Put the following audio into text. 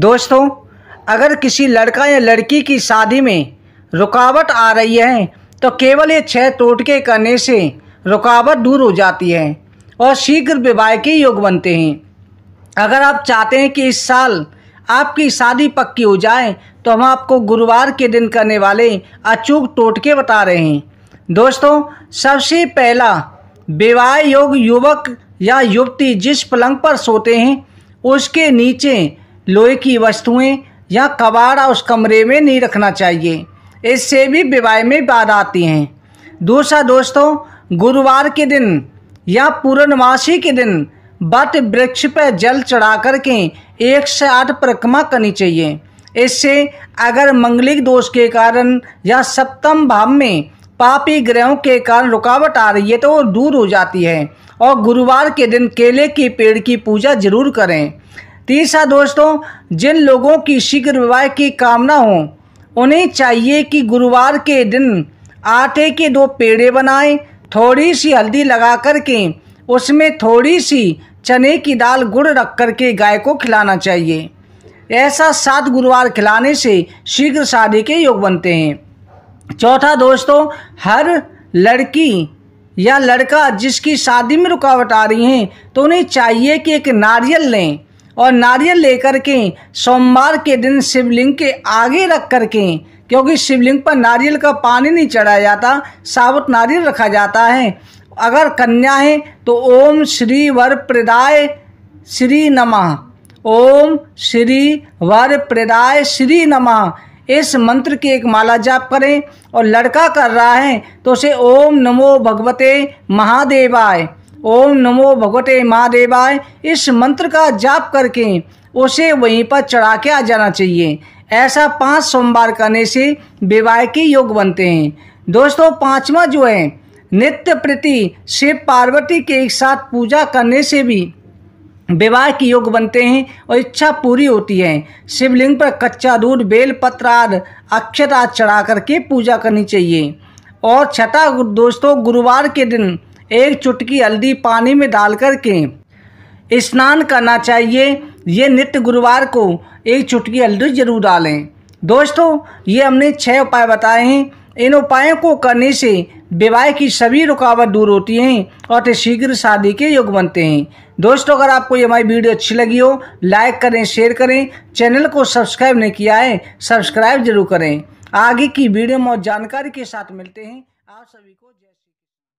दोस्तों अगर किसी लड़का या लड़की की शादी में रुकावट आ रही है तो केवल ये छह टोटके करने से रुकावट दूर हो जाती है और शीघ्र विवाह के योग बनते हैं अगर आप चाहते हैं कि इस साल आपकी शादी पक्की हो जाए तो हम आपको गुरुवार के दिन करने वाले अचूक टोटके बता रहे हैं दोस्तों सबसे पहला विवाह योग युवक या युवती जिस पलंग पर सोते हैं उसके नीचे लोहे की वस्तुएं या कबाड़ा उस कमरे में नहीं रखना चाहिए इससे भी विवाह में बाधा आती हैं दूसरा दोस्तों गुरुवार के दिन या पूर्णमासी के दिन बट वृक्ष पर जल चढ़ा करके एक से आठ परिक्रमा करनी चाहिए इससे अगर मंगलिक दोष के कारण या सप्तम भाव में पापी ग्रहों के कारण रुकावट आ रही है तो वो दूर हो जाती है और गुरुवार के दिन केले के पेड़ की पूजा जरूर करें तीसरा दोस्तों जिन लोगों की शीघ्र विवाह की कामना हो उन्हें चाहिए कि गुरुवार के दिन आटे के दो पेड़े बनाएं थोड़ी सी हल्दी लगा कर के उसमें थोड़ी सी चने की दाल गुड़ रख कर के गाय को खिलाना चाहिए ऐसा सात गुरुवार खिलाने से शीघ्र शादी के योग बनते हैं चौथा दोस्तों हर लड़की या लड़का जिसकी शादी में रुकावट आ रही है तो उन्हें चाहिए कि एक नारियल लें और नारियल लेकर के सोमवार के दिन शिवलिंग के आगे रख कर के क्योंकि शिवलिंग पर नारियल का पानी नहीं चढ़ाया जाता साबुत नारियल रखा जाता है अगर कन्या है तो ओम श्री वर प्रदाय श्री नमः ओम श्री वर प्रदाय श्री नमः इस मंत्र की एक माला जाप करें और लड़का कर रहा है तो उसे ओम नमो भगवते महादेवाय ओम नमो भगवते महादेवाय इस मंत्र का जाप करके उसे वहीं पर चढ़ा के आ जाना चाहिए ऐसा पांच सोमवार करने से विवाह के योग बनते हैं दोस्तों पांचवा जो है नित्य प्रति शिव पार्वती के एक साथ पूजा करने से भी विवाह के योग बनते हैं और इच्छा पूरी होती है शिवलिंग पर कच्चा दूध बेल पत्र आदि चढ़ा करके पूजा करनी चाहिए और छठा दोस्तों गुरुवार के दिन एक चुटकी हल्दी पानी में डाल के स्नान करना चाहिए ये नित्य गुरुवार को एक चुटकी हल्दी जरूर डालें दोस्तों ये हमने छः उपाय बताए हैं इन उपायों को करने से विवाह की सभी रुकावट दूर होती हैं और तो शीघ्र शादी के योग बनते हैं दोस्तों अगर आपको ये हमारी वीडियो अच्छी लगी हो लाइक करें शेयर करें चैनल को सब्सक्राइब नहीं किया है सब्सक्राइब जरूर करें आगे की वीडियो में जानकारी के साथ मिलते हैं आप सभी को